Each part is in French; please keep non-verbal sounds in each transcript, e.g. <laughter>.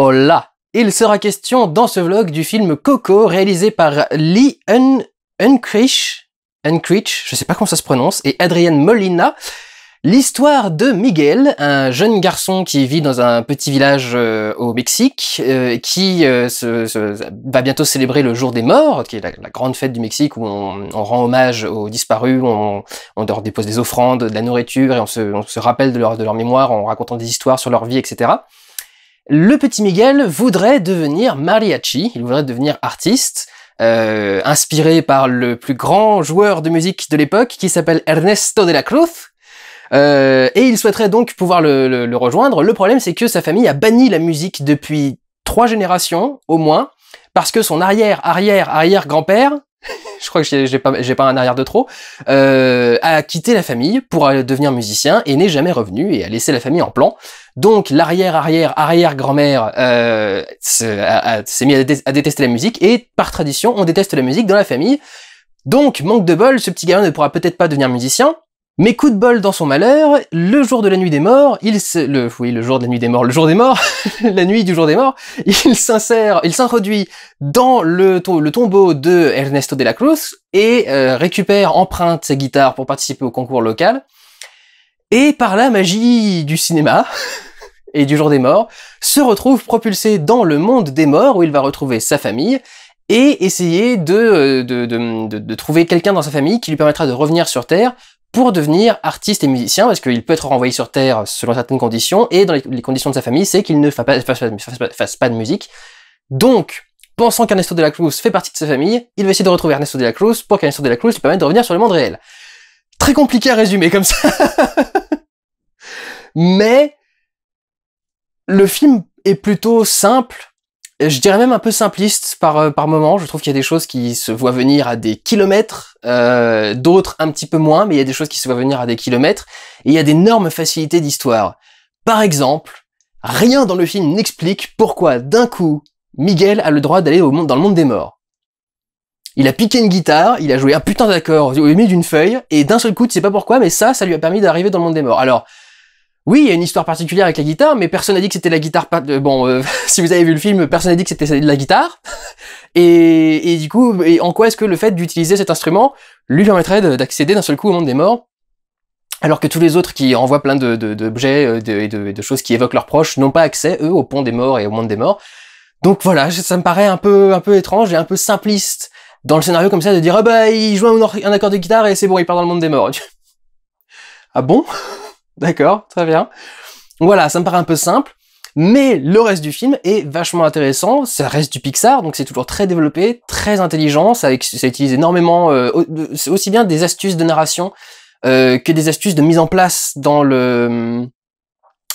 Hola Il sera question dans ce vlog du film Coco réalisé par Lee Unkrich, je sais pas comment ça se prononce, et Adrienne Molina. L'histoire de Miguel, un jeune garçon qui vit dans un petit village euh, au Mexique, euh, qui euh, va bientôt célébrer le jour des morts, qui est la, grande fête du Mexique où on, rend hommage aux disparus, on, leur dépose des offrandes, de la nourriture, et on se, rappelle de leur mémoire en racontant des histoires sur leur vie, etc le petit Miguel voudrait devenir mariachi, il voudrait devenir artiste, euh, inspiré par le plus grand joueur de musique de l'époque qui s'appelle Ernesto de la Cruz. Euh, et il souhaiterait donc pouvoir le, le rejoindre. Le problème, c'est que sa famille a banni la musique depuis trois générations, au moins, parce que son arrière, arrière, arrière grand-père <laughs> je crois que j'ai pas, pas un arrière de trop, euh, a quitté la famille pour devenir musicien et n'est jamais revenu et a laissé la famille en plan. Donc l'arrière arrière arrière grand-mère euh, s'est mis à, détester la musique et par tradition on déteste la musique dans la famille. Donc manque de bol, ce petit gamin ne pourra peut-être pas devenir musicien. Mais coup de bol dans son malheur, le jour de la nuit des morts, il se, le, oui, le jour de la nuit des morts, le jour des morts, <laughs> la nuit du jour des morts, il s'insère, il s'introduit dans le, tombeau de Ernesto de la Cruz et euh, récupère, emprunte sa guitare pour participer au concours local. Et par la magie du cinéma <laughs> et du jour des morts, se retrouve propulsé dans le monde des morts où il va retrouver sa famille et essayer de, euh, de trouver quelqu'un dans sa famille qui lui permettra de revenir sur Terre pour devenir artiste et musicien, parce qu'il peut être renvoyé sur Terre selon certaines conditions, et dans les conditions de sa famille, c'est qu'il ne fasse pas, de musique. Donc, pensant qu'Ernesto de la Cruz fait partie de sa famille, il va essayer de retrouver Ernesto de la Cruz pour qu'Ernesto de la Cruz lui permette de revenir sur le monde réel. Très compliqué à résumer comme ça. <laughs> Mais, le film est plutôt simple euh, je dirais même un peu simpliste par, euh, par moment. Je trouve qu'il y a des choses qui se voient venir à des kilomètres, euh, d'autres un petit peu moins, mais il y a des choses qui se voient venir à des kilomètres. Et il y a d'énormes facilités d'histoire. Par exemple, rien dans le film n'explique pourquoi d'un coup, Miguel a le droit d'aller au monde, dans le monde des morts. Il a piqué une guitare, il a joué un putain d'accord au milieu d'une feuille, et d'un seul coup, tu sais pas pourquoi, mais ça, ça lui a permis d'arriver dans le monde des morts. Alors, oui, il y a une histoire particulière avec la guitare, mais personne n'a dit que c'était la guitare. Bon, euh, <laughs> si vous avez vu le film, personne n'a dit que c'était de la guitare. <laughs> Et, du coup, en quoi est-ce que le fait d'utiliser cet instrument lui permettrait d'accéder d'un seul coup au monde des morts alors que tous les autres qui envoient plein d'objets euh, de, et de, choses qui évoquent leurs proches n'ont pas accès, eux, au pont des morts et au monde des morts. Donc voilà, ça me paraît un peu, un peu étrange et un peu simpliste dans le scénario comme ça de dire, ah oh bah, il joue un, un accord de guitare et c'est bon, il part dans le monde des morts. <laughs> ah bon? D'accord Très bien. Voilà, ça me paraît un peu simple. Mais le reste du film est vachement intéressant. Ça reste du Pixar, donc c'est toujours très développé, très intelligent. Ça, utilise énormément, euh, aussi bien des astuces de narration euh, que des astuces de mise en place dans le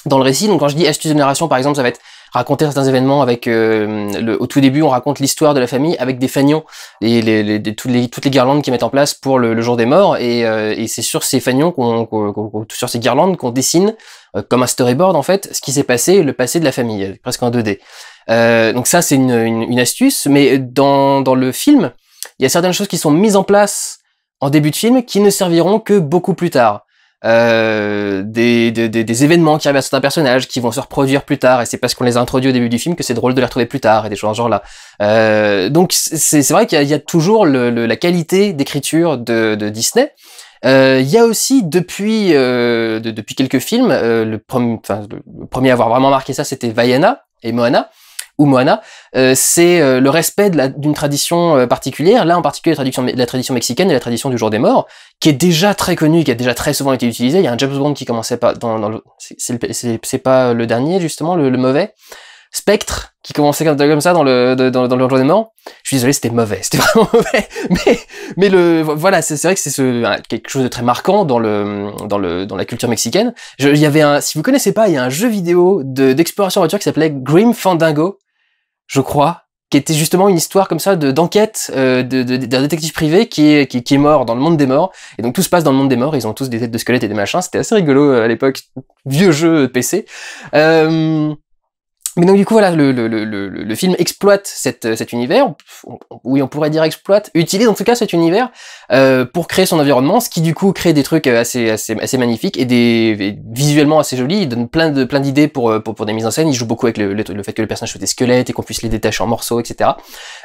dans le récit. Donc quand je dis astuces de narration, par exemple, ça va être raconter certains événements avec euh, le, au tout début on raconte l'histoire de la famille avec des fanions et les, les, toutes, les toutes les guirlandes qu'ils mettent en place pour le, jour des morts et, euh, et c'est sur ces fanions qu'on sur ces guirlandes qu'on dessine euh, comme un storyboard en fait ce qui s'est passé le passé de la famille presque en 2D euh, donc ça, c'est une, une, une, astuce. Mais dans, dans le film, il y a certaines choses qui sont mises en place en début de film qui ne serviront que beaucoup plus tard. Euh, des, des, événements qui arrivent à certains personnages qui vont se reproduire plus tard et c'est parce qu'on les introduit au début du film que c'est drôle de les retrouver plus tard et des choses ce genre là. Euh, donc c'est vrai qu'il y, a toujours la qualité d'écriture de, Disney. Euh, il y a aussi depuis depuis quelques films, le, premier, le premier à avoir vraiment marqué ça, c'était Vaiana et Moana, ou Moana, euh, c'est euh, le respect d'une tradition euh, particulière, là en particulier la, la tradition, mexicaine et la tradition du jour des morts, qui est déjà très connue, qui a déjà très souvent été utilisée. Il y a un James Bond qui commençait pas dans, dans c'est pas le dernier justement, le, mauvais. Spectre, qui commençait comme, ça dans le, dans, dans le jour des morts. Je suis désolé, c'était mauvais, <laughs> c'était vraiment mauvais. Mais, le, voilà, c'est vrai que c'est ce, quelque chose de très marquant dans le, dans le, dans la culture mexicaine. Je, il y avait un, si vous connaissez pas, il y a un jeu vidéo d'exploration de, en voiture qui s'appelait Grim Fandango, je crois, qui était justement une histoire comme ça d'enquête euh, de, euh, d'un détective privé qui est, qui, est mort dans le monde des morts. Et donc tout se passe dans le monde des morts, ils ont tous des têtes de squelettes et des machins, c'était assez rigolo euh, à l'époque, vieux jeu PC. Euh, mais donc du coup voilà, le, le, le, le film exploite euh, cet univers, oui on pourrait dire exploite, utilise en tout cas cet univers euh, pour créer son environnement, ce qui du coup crée des trucs euh, assez assez, assez magnifiques et des visuellement assez jolis. Il donne plein de plein d'idées pour, pour, des mises en scène. Il joue beaucoup avec le, fait que le personnage soit des squelettes et qu'on puisse les détacher en morceaux, etc.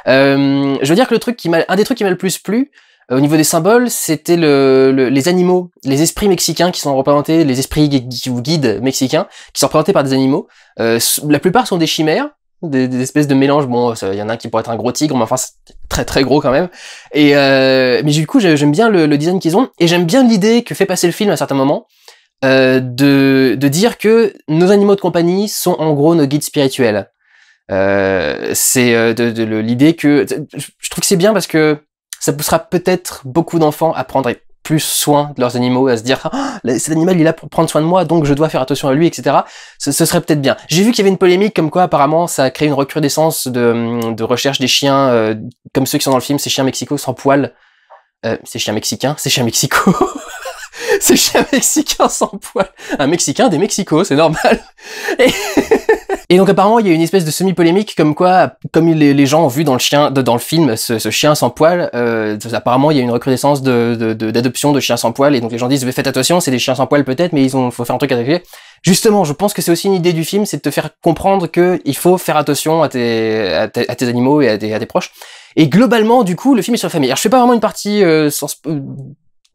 je veux dire que le truc qui m'a un des trucs qui m'a le plus plu, euh, au niveau des symboles, c'était le, les animaux, les esprits mexicains qui sont représentés, les esprits qui ou guides mexicains qui sont représentés par des animaux. Euh, la plupart sont des chimères, des, des espèces de mélanges. Bon, il y en a un qui pourrait être un gros tigre, mais enfin c'est très très gros quand même. Et euh, mais du coup, j'aime bien le, le design qu'ils ont et j'aime bien l'idée que fait passer le film à certains moments. Euh, de, de dire que nos animaux de compagnie sont en gros nos guides spirituels. Euh, c'est euh, de, de l'idée que je trouve que c'est bien parce que ça poussera peut-être beaucoup d'enfants à prendre plus soin de leurs animaux, à se dire ah, cet animal il est là pour prendre soin de moi donc je dois faire attention à lui, etc. Ce, serait peut-être bien. J'ai vu qu'il y avait une polémique comme quoi apparemment ça a créé une recrudescence de, recherche des chiens euh, comme ceux qui sont dans le film, ces chiens mexicains sans poils. Euh, ces chiens mexicains, ces chiens mexico. <laughs> ces chiens mexicains sans poils. Un mexicain des Mexicos, c'est normal. <laughs> Et donc apparemment, il y a une espèce de semi-polémique comme quoi, comme les, les, gens ont vu dans le chien, dans le film, ce, chien sans poil, euh, apparemment il y a une recrudescence d'adoption de, de, chiens sans poil, et donc les gens disent faites attention, c'est des chiens sans poil peut-être, mais ils ont, faut faire un truc adapté. Justement, je pense que c'est aussi une idée du film, c'est de te faire comprendre que il faut faire attention à tes, à tes, animaux et à tes, à proches. Et globalement, du coup, le film est sur la famille. Alors je fais pas vraiment une partie euh, sans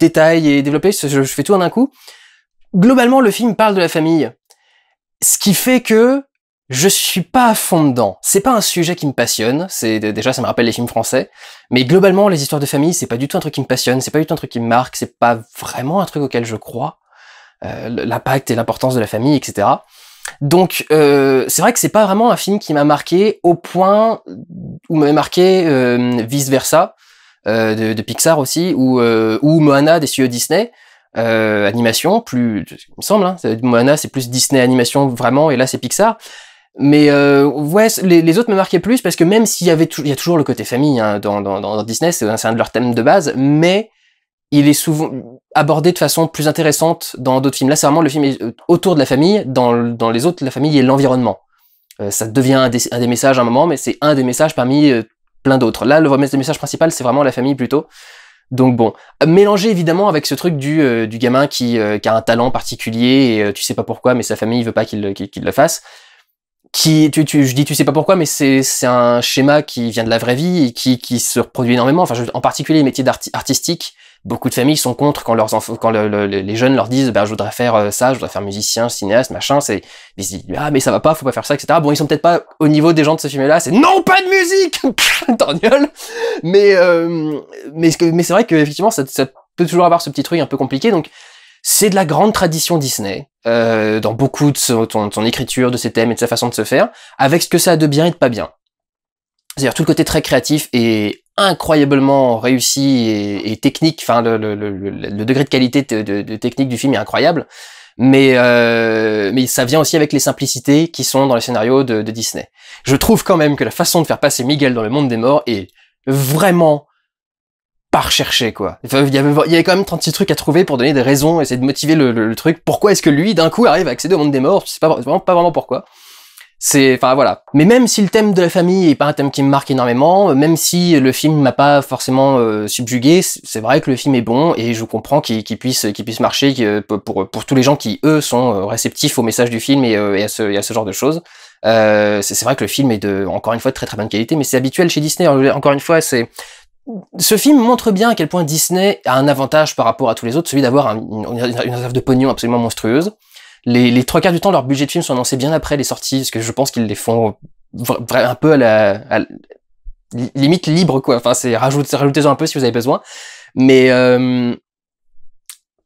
détail et développée, je fais tout en un coup. Globalement, le film parle de la famille, ce qui fait que je suis pas à fond dedans. C'est pas un sujet qui me passionne. C'est déjà ça me rappelle les films français. Mais globalement, les histoires de famille, c'est pas du tout un truc qui me passionne. C'est pas du tout un truc qui me marque. C'est pas vraiment un truc auquel je crois. Euh, l'impact et l'importance de la famille, etc. Donc euh, c'est vrai que c'est pas vraiment un film qui m'a marqué au point où m'a marqué euh, vice versa de, Pixar aussi ou ou Moana des studios Disney. animation plus il me semble hein, Moana c'est plus Disney animation vraiment et là c'est Pixar mais euh, ouais, les, autres me marquaient plus parce que même s'il y avait il y a toujours le côté famille hein, dans, dans, dans, Disney, c'est un, de leurs thèmes de base, mais il est souvent abordé de façon plus intéressante dans d'autres films. Là, c'est vraiment le film euh, autour de la famille, dans, dans les autres, la famille et l'environnement. Euh, ça devient un des, un des, messages à un moment, mais c'est un des messages parmi euh, plein d'autres. Là, le, vrai message principal, c'est vraiment la famille plutôt. Donc bon, mélangé évidemment avec ce truc du, du gamin qui, qui, a un talent particulier et tu sais pas pourquoi, mais sa famille veut pas qu'il qu'il le fasse tu, je dis tu sais pas pourquoi, mais c'est un schéma qui vient de la vraie vie et qui, se reproduit énormément. Enfin, en particulier les métiers artistiques, beaucoup de familles sont contre quand leurs enfants, quand les jeunes leur disent, ben, je voudrais faire euh, ça, je voudrais faire musicien, cinéaste, machin. C'est, ils disent, ah, mais ça va pas, faut pas faire ça, etc. Bon, ils sont peut-être pas au niveau des gens de ce film-là. C'est non, pas de musique! <laughs> Mais, euh, mais, mais c'est vrai que, effectivement, ça, ça peut toujours avoir ce petit truc un peu compliqué. Donc, c'est de la grande tradition Disney, euh, dans beaucoup de son, écriture, de ses thèmes et de sa façon de se faire, avec ce que ça a de bien et de pas bien. C'est-à-dire tout le côté très créatif et incroyablement réussi et, technique. Enfin, le, degré de qualité de, technique du film est incroyable, mais euh, mais ça vient aussi avec les simplicités qui sont dans les scénarios de, de Disney. Je trouve quand même que la façon de faire passer Miguel dans le monde des morts est vraiment pas recherché, quoi. il, y avait, y avait quand même 36 trucs à trouver pour donner des raisons, essayer de motiver le, truc. Pourquoi est-ce que lui, d'un coup, arrive à accéder au monde des morts C'est pas, vraiment, pas vraiment pourquoi. C'est, enfin voilà. Mais même si le thème de la famille est pas un thème qui me marque énormément, euh, même si le film m'a pas forcément euh, subjugué, c'est vrai que le film est bon et je comprends qu'il puisse, marcher euh, pour, pour, tous les gens qui eux sont réceptifs au message du film et, à, ce, genre de choses. c'est vrai que le film est de, encore une fois, de très très bonne qualité, mais c'est habituel chez Disney. Encore une fois, c'est ce film montre bien à quel point Disney a un avantage par rapport à tous les autres, celui d'avoir une, réserve de pognon absolument monstrueuse. Les, trois quarts du temps, leur budget de film sont annoncés bien après les sorties, parce que je pense qu'ils les font un peu à la, limite libre, quoi. Enfin, c'est rajoutez-en un peu si vous avez besoin. Mais euh,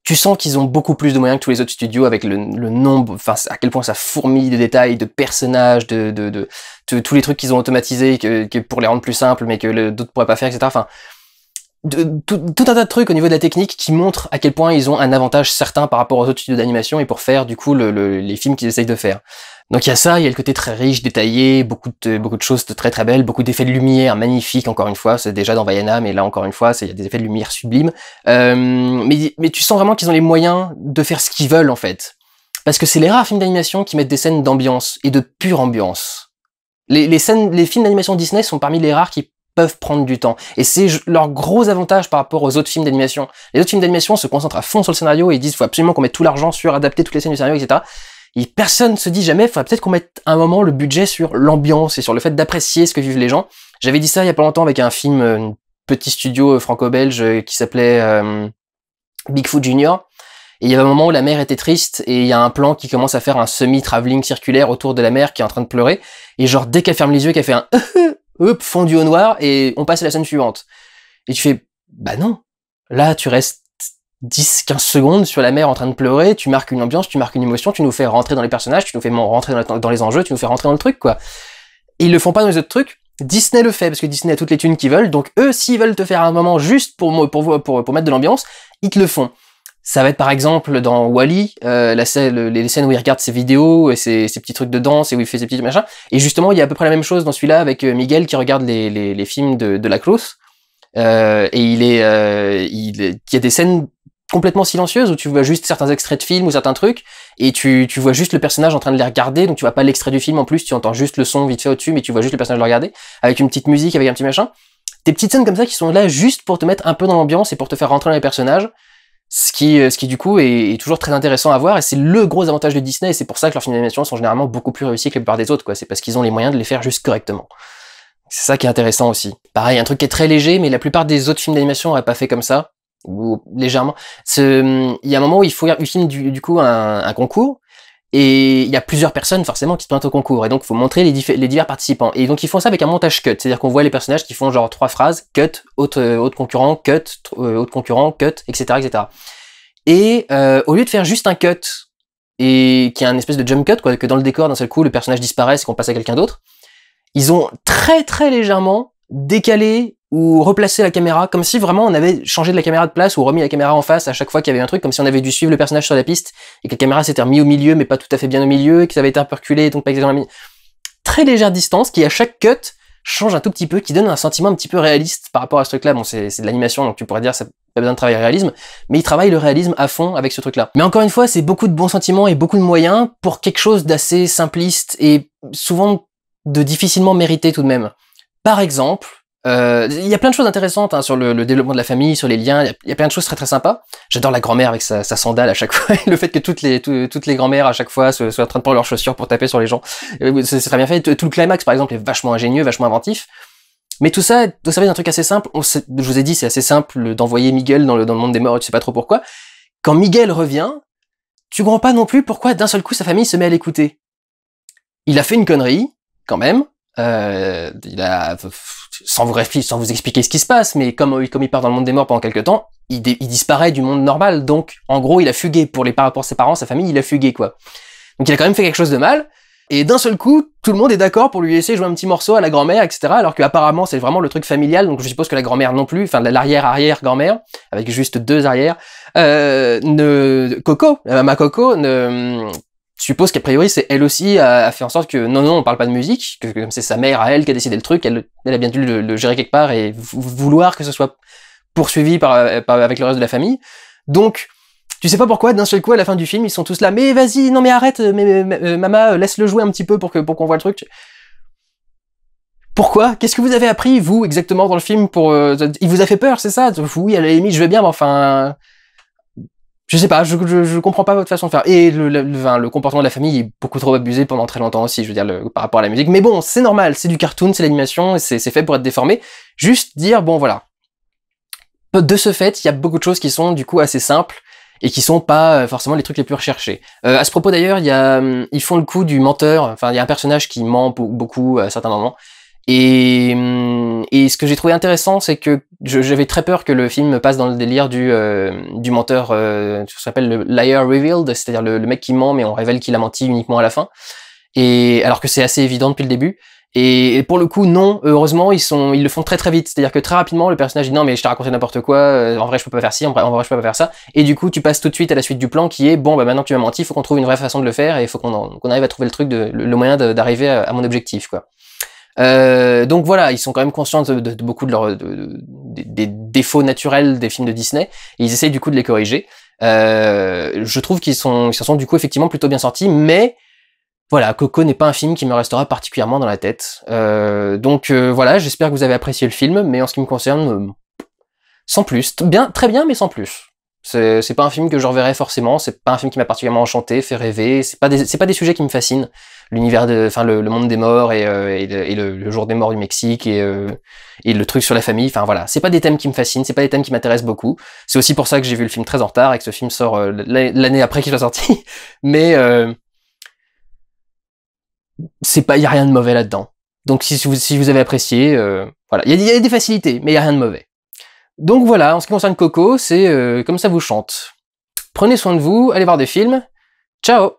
tu sens qu'ils ont beaucoup plus de moyens que tous les autres studios avec le, nombre, enfin à quel point ça fourmille de détails, de personnages, de, tous les trucs qu'ils ont automatisés que, que, pour les rendre plus simples, mais que d'autres pourraient pas faire, etc. Enfin, tout, un tas de trucs au niveau de la technique qui montrent à quel point ils ont un avantage certain par rapport aux autres studios d'animation et pour faire du coup les films qu'ils essayent de faire. Donc il y a ça, il y a le côté très riche, détaillé, beaucoup de, beaucoup de choses très très belles, beaucoup d'effets de lumière magnifiques encore une fois, c'est déjà dans Vaiana, mais là encore une fois, il y a des effets de lumière sublimes. Euh, mais, tu sens vraiment qu'ils ont les moyens de faire ce qu'ils veulent en fait. Parce que c'est les rares films d'animation qui mettent des scènes d'ambiance et de pure ambiance. Les, les, scènes, les films d'animation Disney sont parmi les rares qui peuvent prendre du temps. Et c'est leur gros avantage par rapport aux autres films d'animation. Les autres films d'animation se concentrent à fond sur le scénario et disent disent faut absolument qu'on mette tout l'argent sur adapter toutes les scènes du scénario, etc. Et personne se dit jamais, faudrait peut-être qu'on mette un moment le budget sur l'ambiance et sur le fait d'apprécier ce que vivent les gens. J'avais dit ça il y a pas longtemps avec un film, euh, petit studio euh, franco-belge euh, qui s'appelait Bigfoot Junior. Et il y avait un moment où la mère était triste et il y a un plan qui commence à faire un semi traveling circulaire autour de la mer qui est en train de pleurer. Et genre, dès qu'elle ferme les yeux, qu'elle fait un <laughs> eux fondu au noir et on passe à la scène suivante. Et tu fais, bah non. Là, tu restes 10, 15 secondes sur la mer en train de pleurer, tu marques une ambiance, tu marques une émotion, tu nous fais rentrer dans les personnages, tu nous fais rentrer dans les enjeux, tu nous fais rentrer dans le truc, quoi. Et ils le font pas dans les autres trucs. Disney le fait, parce que Disney a toutes les thunes qu'ils veulent, donc eux, s'ils veulent te faire un moment juste pour, pour, pour mettre de l'ambiance, ils te le font. Ça va être par exemple dans Wally, euh, la scène, les scènes où il regarde ses vidéos et ses, petits trucs de danse et où il fait ses petits machins. Et justement, il y a à peu près la même chose dans celui-là avec euh, Miguel qui regarde les, films de, de la euh, et il est, il, y a des scènes complètement silencieuses où tu vois juste certains extraits de films ou certains trucs et tu, tu vois juste le personnage en train de les regarder donc tu vois pas l'extrait du film en plus tu entends juste le son vite fait au-dessus mais tu vois juste le personnage le regarder avec une petite musique avec un petit machin des petites scènes comme ça qui sont là juste pour te mettre un peu dans l'ambiance et pour te faire rentrer dans les personnages ce qui, euh, ce qui du coup est, toujours très intéressant à voir et c'est le gros avantage de Disney et c'est pour ça que leurs films d'animation sont généralement beaucoup plus réussis que la plupart des autres quoi. C'est parce qu'ils ont les moyens de les faire juste correctement. C'est ça qui est intéressant aussi. Pareil, un truc qui est très léger mais la plupart des autres films d'animation n'auraient pas fait comme ça ou légèrement. Hum, il y a un moment où il faut il filme du, du coup un concours et il y a plusieurs personnes forcément qui se au concours. Et donc, il faut montrer les, les, divers participants. Et donc, ils font ça avec un montage cut. C'est-à-dire qu'on voit les personnages qui font genre trois phrases, cut, autre, euh, autre concurrent, cut, euh, autre concurrent, cut, etc. etc. Et euh, au lieu de faire juste un cut, et qui est un espèce de jump cut, quoi, que dans le décor, d'un seul coup, le personnage disparaisse et qu'on passe à quelqu'un d'autre, ils ont très très légèrement décalé ou replacer la caméra, comme si vraiment on avait changé de la caméra de place ou remis la caméra en face à chaque fois qu'il y avait un truc, comme si on avait dû suivre le personnage sur la piste et que la caméra s'était remise au milieu mais pas tout à fait bien au milieu et que ça avait été perculé donc pas exactement la Très légère distance qui à chaque cut change un tout petit peu, qui donne un sentiment un petit peu réaliste par rapport à ce truc-là. Bon, c'est de l'animation, donc tu pourrais dire ça pas besoin de travailler le réalisme, mais il travaille le réalisme à fond avec ce truc-là. Mais encore une fois, c'est beaucoup de bons sentiments et beaucoup de moyens pour quelque chose d'assez simpliste et souvent de difficilement mérité tout de même. Par exemple, euh, il y a plein de choses intéressantes hein, sur le, développement de la famille, sur les liens. Il y, a plein de choses très très sympas. J'adore la grand-mère avec sa, sandale à chaque fois. <laughs> le fait que toutes les toutes les grand-mères à chaque fois soient, en train de prendre leurs chaussures pour taper sur les gens, euh, c'est très bien fait. Tout, le climax par exemple est vachement ingénieux, vachement inventif. Mais tout ça, vous savez, un truc assez simple. je vous ai dit, c'est assez simple d'envoyer Miguel dans le, monde des morts. Et tu sais pas trop pourquoi. Quand Miguel revient, tu comprends pas non plus pourquoi d'un seul coup sa famille se met à l'écouter. Il a fait une connerie, quand même, euh, a, sans vous, expliquer ce qui se passe, mais comme, il part dans le monde des morts pendant quelques temps, il, disparaît du monde normal. Donc, en gros, il a fugué. Pour les par rapport ses parents, sa famille, il a fugué, quoi. Donc, il a quand même fait quelque chose de mal. Et d'un seul coup, tout le monde est d'accord pour lui laisser jouer un petit morceau à la grand-mère, etc. Alors qu'apparemment, c'est vraiment le truc familial, donc je suppose que la grand-mère non plus, enfin l'arrière-arrière-grand-mère, avec juste deux arrières, euh, ne... Coco, ma Coco, ne suppose qu'a priori, c'est elle aussi a, fait en sorte que non, non, on parle pas de musique, que, comme c'est sa mère à elle qui a décidé le truc, elle, elle a bien dû le, gérer quelque part et vouloir que ce soit poursuivi par, avec le reste de la famille. Donc, tu sais pas pourquoi, d'un seul coup, à la fin du film, ils sont tous là, mais vas-y, non mais arrête, mais, euh, maman, laisse-le jouer un petit peu pour que pour qu'on voit le truc. Pourquoi Qu'est-ce que vous avez appris, vous, exactement, dans le film pour euh, Il vous a fait peur, c'est ça Oui, elle la limite, je vais bien, mais enfin je sais pas, je, je, comprends pas votre façon de faire. Et le, le, le, comportement de la famille est beaucoup trop abusé pendant très longtemps aussi, je veux dire, par rapport à la musique. Mais bon, c'est normal, c'est du cartoon, c'est l'animation, c'est fait pour être déformé. Juste dire, bon voilà. De ce fait, il y a beaucoup de choses qui sont du coup assez simples et qui sont pas euh, forcément les trucs les plus recherchés. Euh, à ce propos d'ailleurs, il a, hum, ils font le coup du menteur. Enfin, il y a un personnage qui ment beaucoup à certains moments et, hum, et, ce que j'ai trouvé intéressant, c'est que j'avais très peur que le film passe dans le délire du, euh, du menteur, euh, ce qu'on s'appelle le liar revealed, c'est-à-dire le, mec qui ment mais on révèle qu'il a menti uniquement à la fin. Et alors que c'est assez évident depuis le début. Et, pour le coup, non, heureusement, ils, sont, ils le font très très vite. C'est-à-dire que très rapidement, le personnage dit non mais je t'ai raconté n'importe quoi, euh, en vrai je peux pas faire ci, en vrai, je peux pas faire ça. Et du coup, tu passes tout de suite à la suite du plan qui est bon bah maintenant tu m'as menti, il faut qu'on trouve une vraie façon de le faire et il faut qu'on arrive à trouver le truc, de, le, moyen d'arriver à mon objectif quoi. Euh, donc voilà, ils sont quand même conscients de, beaucoup de leurs de, des défauts naturels des films de Disney. Et ils essayent du coup de les corriger. Euh, je trouve qu'ils sont, ils sont du coup effectivement plutôt bien sortis, mais voilà, Coco n'est pas un film qui me restera particulièrement dans la tête. Euh, donc euh, voilà, j'espère que vous avez apprécié le film, mais en ce qui me concerne, euh, sans plus. Bien, très bien, mais sans plus. C'est pas un film que je reverrai forcément, c'est pas un film qui m'a particulièrement enchanté, fait rêver, c'est pas, des, pas des sujets qui me fascinent l'univers de, enfin le, monde des morts et, euh, et, le, jour des morts du Mexique et, euh, et le truc sur la famille. Enfin voilà, c'est pas des thèmes qui me fascinent, c'est pas des thèmes qui m'intéressent beaucoup. C'est aussi pour ça que j'ai vu le film très en retard et que ce film sort euh, l'année après qu'il soit sorti. <laughs> Mais c'est pas, y a rien de mauvais là-dedans. Donc si vous, si vous avez apprécié, voilà, il y, a des facilités, mais il y a rien de mauvais. Donc voilà, en ce qui concerne Coco, c'est comme ça vous chante. Prenez soin de vous, allez voir des films. Ciao